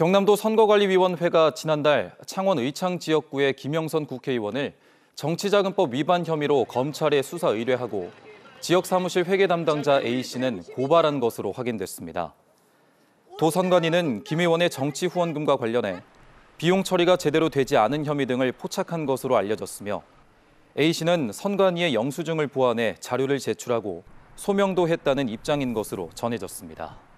경남도 선거관리위원회가 지난달 창원 의창 지역구의 김영선 국회의원을 정치자금법 위반 혐의로 검찰에 수사 의뢰하고 지역 사무실 회계 담당자 A씨는 고발한 것으로 확인됐습니다. 도선관위는 김 의원의 정치 후원금과 관련해 비용 처리가 제대로 되지 않은 혐의 등을 포착한 것으로 알려졌으며 A씨는 선관위의 영수증을 보완해 자료를 제출하고 소명도 했다는 입장인 것으로 전해졌습니다.